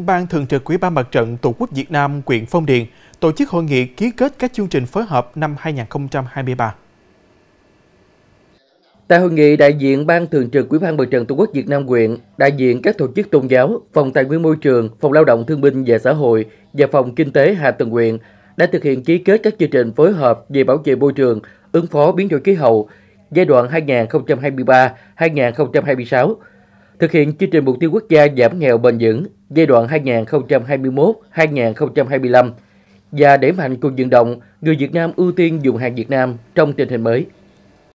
Ban Thường trực Ủy ban Mặt trận Tổ quốc Việt Nam quyện Phong Điền tổ chức hội nghị ký kết các chương trình phối hợp năm 2023. Tại hội nghị, đại diện Ban Thường trực Ủy ban Mặt trận Tổ quốc Việt Nam quyện, đại diện các tổ chức tôn giáo, Phòng Tài nguyên Môi trường, Phòng Lao động Thương binh và Xã hội và Phòng Kinh tế Hà Tường quyện đã thực hiện ký kết các chương trình phối hợp về bảo vệ môi trường, ứng phó biến đổi khí hậu giai đoạn 2023-2026 Thực hiện chương trình mục tiêu quốc gia giảm nghèo bền vững giai đoạn 2021-2025 và đẩy mạnh cuộc vận động người Việt Nam ưu tiên dùng hàng Việt Nam trong tình hình mới.